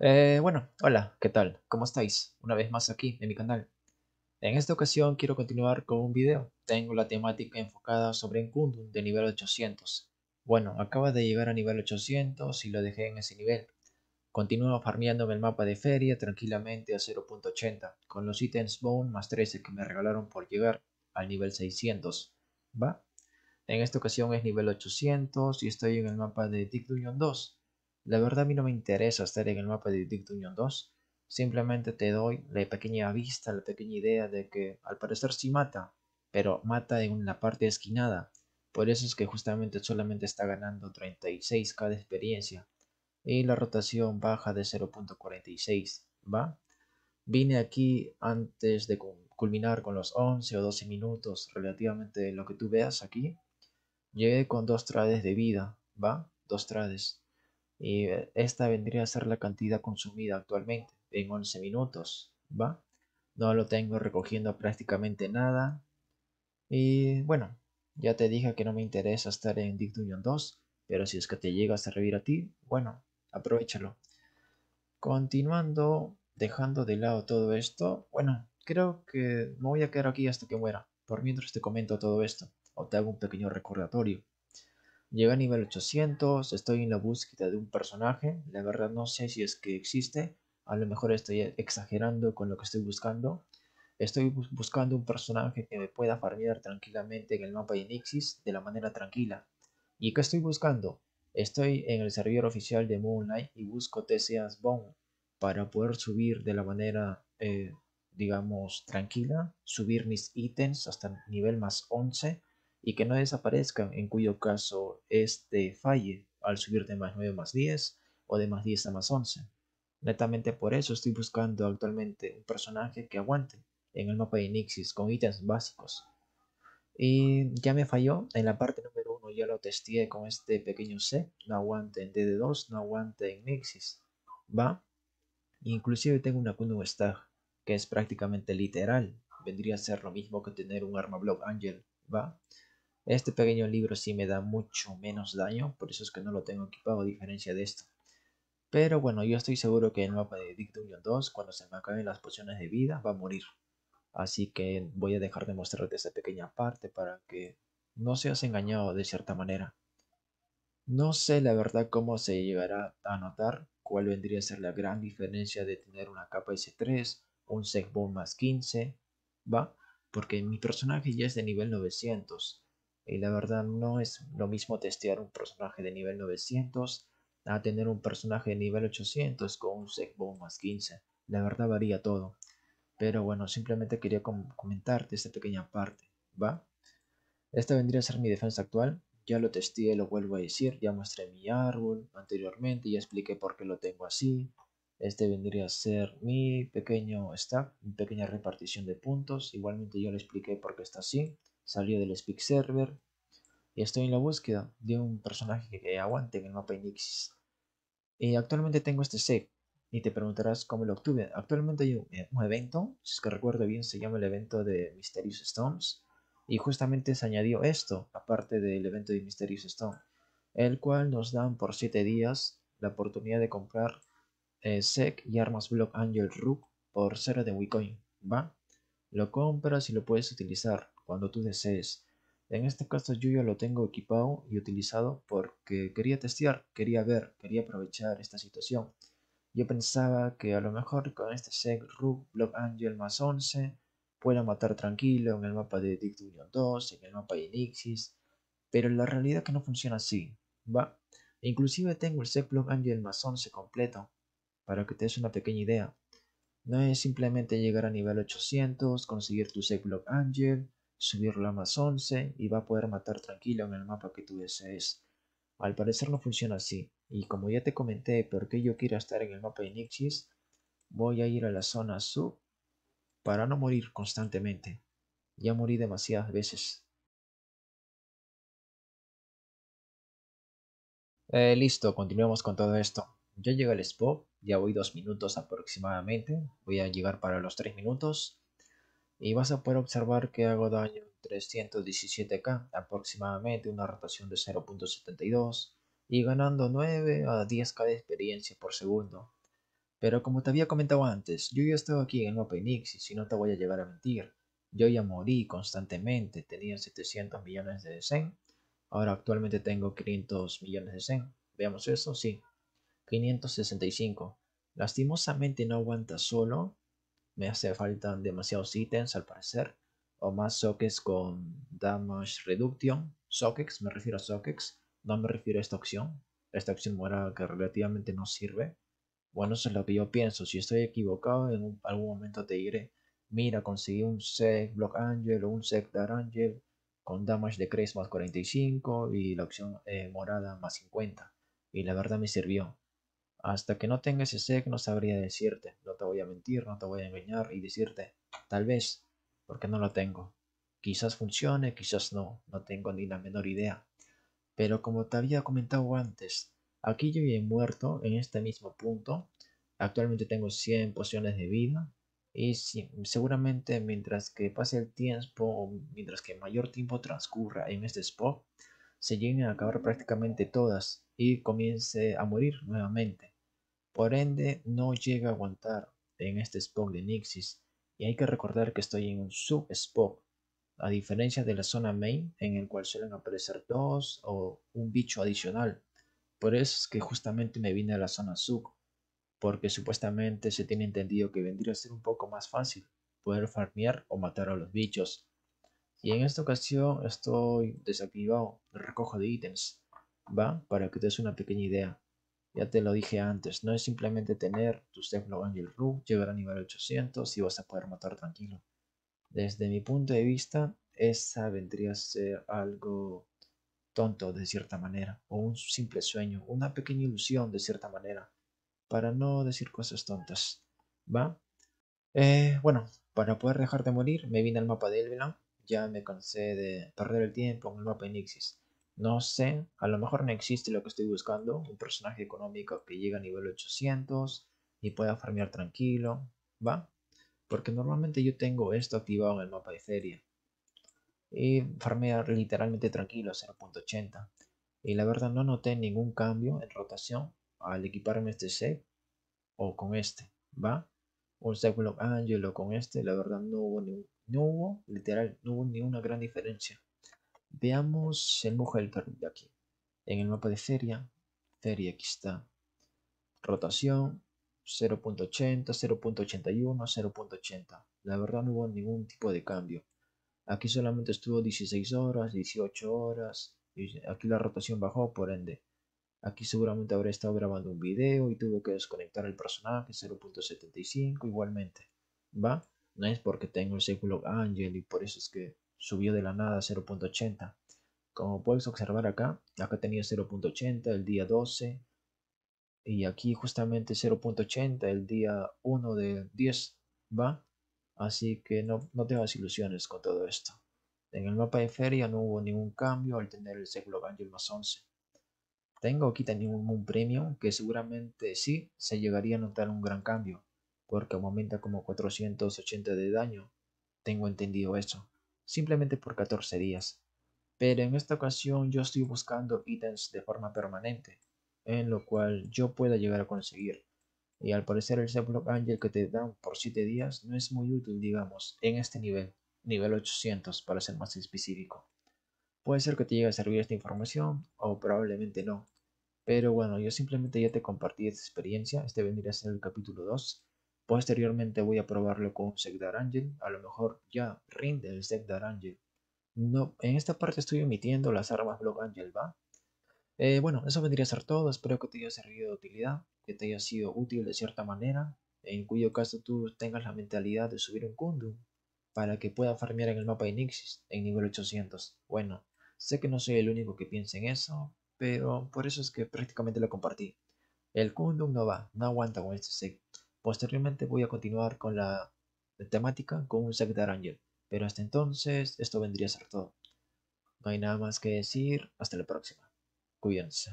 Eh, bueno, hola, ¿qué tal? ¿Cómo estáis? Una vez más aquí en mi canal. En esta ocasión quiero continuar con un video. Tengo la temática enfocada sobre Enkundun de nivel 800. Bueno, acaba de llegar a nivel 800 y lo dejé en ese nivel. Continúo en el mapa de feria tranquilamente a 0.80 con los ítems Bone más 13 que me regalaron por llegar al nivel 600. ¿Va? En esta ocasión es nivel 800 y estoy en el mapa de Dick 2 la verdad a mí no me interesa estar en el mapa de Dick 2. Simplemente te doy la pequeña vista, la pequeña idea de que al parecer sí mata, pero mata en la parte esquinada. Por eso es que justamente solamente está ganando 36k de experiencia. Y la rotación baja de 0.46. ¿Va? Vine aquí antes de culminar con los 11 o 12 minutos relativamente lo que tú veas aquí. Llegué con dos trades de vida. ¿Va? Dos trades y eh, esta vendría a ser la cantidad consumida actualmente en 11 minutos, ¿va? No lo tengo recogiendo prácticamente nada. Y bueno, ya te dije que no me interesa estar en Dictunion 2, pero si es que te llega a servir a ti, bueno, aprovechalo. Continuando, dejando de lado todo esto, bueno, creo que me voy a quedar aquí hasta que muera. Por mientras te comento todo esto, o te hago un pequeño recordatorio. Llegué a nivel 800, estoy en la búsqueda de un personaje, la verdad no sé si es que existe, a lo mejor estoy exagerando con lo que estoy buscando. Estoy buscando un personaje que me pueda farmear tranquilamente en el mapa de Nixis de la manera tranquila. ¿Y qué estoy buscando? Estoy en el servidor oficial de Moonlight y busco TCS Bone para poder subir de la manera, eh, digamos, tranquila, subir mis ítems hasta nivel más 11 y que no desaparezcan, en cuyo caso este falle al subir de más 9 más 10 o de más 10 a más 11. Netamente por eso estoy buscando actualmente un personaje que aguante en el mapa de Nixis con ítems básicos. Y ya me falló, en la parte número 1 ya lo testé con este pequeño C, no aguante en DD2, no aguante en Nixis. Va, Inclusive tengo una Kunung Stag, que es prácticamente literal. Vendría a ser lo mismo que tener un arma Block Angel, ¿va? Este pequeño libro sí me da mucho menos daño, por eso es que no lo tengo equipado a diferencia de esto. Pero bueno, yo estoy seguro que el mapa de Dictunion 2, cuando se me acaben las pociones de vida, va a morir. Así que voy a dejar de mostrarte esta pequeña parte para que no seas engañado de cierta manera. No sé la verdad cómo se llegará a notar cuál vendría a ser la gran diferencia de tener una capa S3, un Segbon más 15, ¿va? Porque mi personaje ya es de nivel 900 y la verdad no es lo mismo testear un personaje de nivel 900 a tener un personaje de nivel 800 con un segbo más 15. La verdad varía todo. Pero bueno, simplemente quería comentarte esta pequeña parte, ¿va? Esta vendría a ser mi defensa actual. Ya lo testé, lo vuelvo a decir, ya mostré mi árbol anteriormente, ya expliqué por qué lo tengo así. Este vendría a ser mi pequeño stack, mi pequeña repartición de puntos. Igualmente yo lo expliqué por qué está así salió del Speak Server y estoy en la búsqueda de un personaje que aguante en el mapa eh, actualmente tengo este sec y te preguntarás cómo lo obtuve. Actualmente hay eh, un, evento, si es que recuerdo bien, se llama el evento de Mysterious Stones y justamente se añadió esto, aparte del evento de Mysterious Stone, el cual nos dan por 7 días la oportunidad de comprar eh, SEC y armas Block Angel Rook por cero de Wicoin. ¿Va? Lo compras y lo puedes utilizar cuando tú desees. En este caso yo ya lo tengo equipado y utilizado porque quería testear, quería ver, quería aprovechar esta situación. Yo pensaba que a lo mejor con este seg Block Angel más 11 pueda matar tranquilo en el mapa de Dictunion 2, en el mapa de Nixis, pero la realidad es que no funciona así, ¿va? Inclusive tengo el seg Block Angel más 11 completo, para que te des una pequeña idea. No es simplemente llegar a nivel 800, conseguir tu seg Block Angel, subirlo a más 11 y va a poder matar tranquilo en el mapa que tú desees. Al parecer no funciona así, y como ya te comenté porque yo quiero estar en el mapa de Nixis, voy a ir a la zona sub para no morir constantemente. Ya morí demasiadas veces. Eh, listo, continuemos con todo esto. Ya llega el spot, ya voy dos minutos aproximadamente, voy a llegar para los tres minutos y vas a poder observar que hago daño 317k, aproximadamente una rotación de 0.72 y ganando 9 a 10k de experiencia por segundo. Pero como te había comentado antes, yo ya estaba aquí en OpenX y si no te voy a llegar a mentir, yo ya morí constantemente, tenía 700 millones de Zen, ahora actualmente tengo 500 millones de Zen, veamos eso, sí, 565. Lastimosamente no aguanta solo, me hace falta demasiados ítems al parecer. O más sockets con damage reduction. Sockets, me refiero a sockets. No me refiero a esta opción. Esta opción morada que relativamente no sirve. Bueno, eso es lo que yo pienso. Si estoy equivocado, en algún momento te diré. Mira, conseguí un sec Block Angel o un sec Dark Angel con damage de más 45 y la opción eh, morada más 50. Y la verdad me sirvió. Hasta que no tenga ese sec no sabría decirte voy a mentir, no te voy a engañar y decirte, tal vez, porque no lo tengo. Quizás funcione, quizás no, no tengo ni la menor idea. Pero como te había comentado antes, aquí yo he muerto en este mismo punto. Actualmente tengo 100 pociones de vida. Y seguramente mientras que pase el tiempo, o mientras que mayor tiempo transcurra en este spot, se lleguen a acabar prácticamente todas y comience a morir nuevamente. Por ende, no llega a aguantar en este spot de Nixis y hay que recordar que estoy en un sub spot a diferencia de la zona main en el cual suelen aparecer dos o un bicho adicional. Por eso es que justamente me vine a la zona sub, porque supuestamente se tiene entendido que vendría a ser un poco más fácil poder farmear o matar a los bichos. Y en esta ocasión estoy desactivado, recojo de ítems, va, para que te des una pequeña idea. Ya te lo dije antes, no es simplemente tener tu Steplow Angel Rue, llegar a nivel 800 y vas a poder matar tranquilo. Desde mi punto de vista, esa vendría a ser algo tonto de cierta manera, o un simple sueño, una pequeña ilusión de cierta manera, para no decir cosas tontas. ¿Va? Eh, bueno, para poder dejar de morir, me vine al mapa de Elveland. Ya me cansé de perder el tiempo en el mapa de no sé, a lo mejor no existe lo que estoy buscando, un personaje económico que llegue a nivel 800 y pueda farmear tranquilo, ¿va? Porque normalmente yo tengo esto activado en el mapa de feria. Y farmear literalmente tranquilo, a 0.80. Y la verdad no noté ningún cambio en rotación al equiparme este set o con este, ¿va? Un Second o con este, la verdad no hubo, hubo, literal, no hubo ni una gran diferencia. Veamos el mujer del de aquí. En el mapa de Feria, Feria aquí está. Rotación 0.80, 0.81, 0.80. La verdad no hubo ningún tipo de cambio. Aquí solamente estuvo 16 horas, 18 horas. aquí la rotación bajó, por ende. Aquí seguramente habré estado grabando un video y tuve que desconectar el personaje 0.75 igualmente. ¿Va? No es porque tengo el século ángel y por eso es que subió de la nada a 0.80. Como puedes observar acá, acá tenía 0.80 el día 12 y aquí justamente 0.80 el día 1 de 10 va. Así que no, no te hagas ilusiones con todo esto. En el mapa de feria no hubo ningún cambio al tener el Seguro el más 11. Tengo aquí también un premium que seguramente sí se llegaría a notar un gran cambio, porque aumenta como 480 de daño. Tengo entendido eso simplemente por 14 días. Pero en esta ocasión yo estoy buscando ítems de forma permanente, en lo cual yo pueda llegar a conseguir. Y al parecer el Block Angel que te dan por 7 días no es muy útil, digamos, en este nivel, nivel 800 para ser más específico. Puede ser que te llegue a servir esta información o probablemente no. Pero bueno, yo simplemente ya te compartí esta experiencia, este vendría a ser el capítulo 2 Posteriormente voy a probarlo con Zegdar Angel. A lo mejor ya rinde el Zegdar Angel. No, en esta parte estoy omitiendo las armas Block Angel, ¿va? Eh, bueno, eso vendría a ser todo. Espero que te haya servido de utilidad, que te haya sido útil de cierta manera, en cuyo caso tú tengas la mentalidad de subir un Kundum para que pueda farmear en el mapa de Nixis en nivel 800. Bueno, sé que no soy el único que piensa en eso, pero por eso es que prácticamente lo compartí. El Kundum no va, no aguanta con este set. Posteriormente voy a continuar con la temática con un de Angel, pero hasta entonces esto vendría a ser todo. No hay nada más que decir, hasta la próxima. Cuídense.